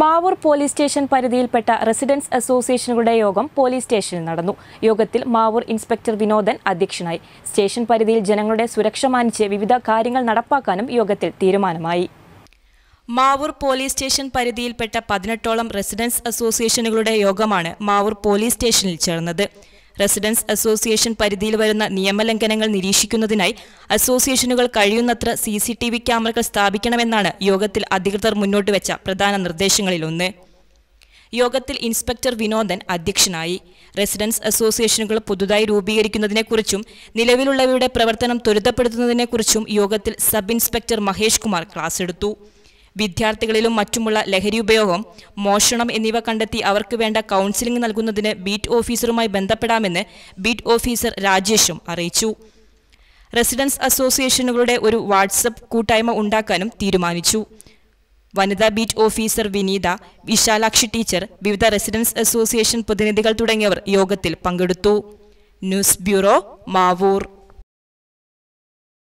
Mavoor police station പരിധിയിൽപ്പെട്ട residence അസോസിയേഷനുകളുടെ യോഗം പോലീസ് സ്റ്റേഷനിൽ നടന്നു യോഗത്തിൽ മാവൂർ ഇൻസ്പെക്ടർ വിനോദൻ അധ്യക്ഷനായി സ്റ്റേഷൻ പരിധിയിൽ ജനങ്ങളുടെ സുരക്ഷ മാനിച്ച് വിവിധ കാര്യങ്ങൾ നടപ്പാക്കാനും യോഗത്തിൽ തീരുമാനമായി മാവൂർ പോലീസ് സ്റ്റേഷൻ പരിധിയിൽപ്പെട്ട പതിനെട്ടോളം റെസിഡൻസ് അസോസിയേഷനുകളുടെ യോഗമാണ് മാവൂർ പോലീസ് സ്റ്റേഷനിൽ ചേർന്നത് റെസിഡൻസ് അസോസിയേഷൻ പരിധിയിൽ വരുന്ന നിയമലംഘനങ്ങൾ നിരീക്ഷിക്കുന്നതിനായി അസോസിയേഷനുകൾ കഴിയുന്നത്ര സി സി ടി വി ക്യാമറകൾ സ്ഥാപിക്കണമെന്നാണ് യോഗത്തിൽ അധികൃതർ മുന്നോട്ട് വെച്ച പ്രധാന നിർദ്ദേശങ്ങളിലൊന്ന് യോഗത്തിൽ ഇൻസ്പെക്ടർ വിനോദൻ അധ്യക്ഷനായി റെസിഡൻസ് അസോസിയേഷനുകൾ പുതുതായി രൂപീകരിക്കുന്നതിനെക്കുറിച്ചും നിലവിലുള്ളവയുടെ പ്രവർത്തനം ത്വരിതപ്പെടുത്തുന്നതിനെക്കുറിച്ചും യോഗത്തിൽ sub inspector Mahesh Kumar class എടുത്തു വിദ്യാർത്ഥികളിലും മറ്റുമുള്ള ലഹരി ഉപയോഗം മോഷണം എന്നിവ കണ്ടെത്തി അവർക്ക് വേണ്ട കൗൺസിലിംഗ് നൽകുന്നതിന് ബീറ്റ് ഓഫീസറുമായി ബന്ധപ്പെടാമെന്ന് ബീറ്റ് ഓഫീസർ രാജേഷും അറിയിച്ചു റെസിഡൻസ് അസോസിയേഷനുകളുടെ ഒരു വാട്സപ്പ് കൂട്ടായ്മ ഉണ്ടാക്കാനും തീരുമാനിച്ചു വനിതാ beat officer Vineetha Vishalakshi teacher വിവിധ റെസിഡൻസ് അസോസിയേഷൻ പ്രതിനിധികൾ തുടങ്ങിയവർ യോഗത്തിൽ പങ്കെടുത്തു ന്യൂസ് ബ്യൂറോ മാവൂർ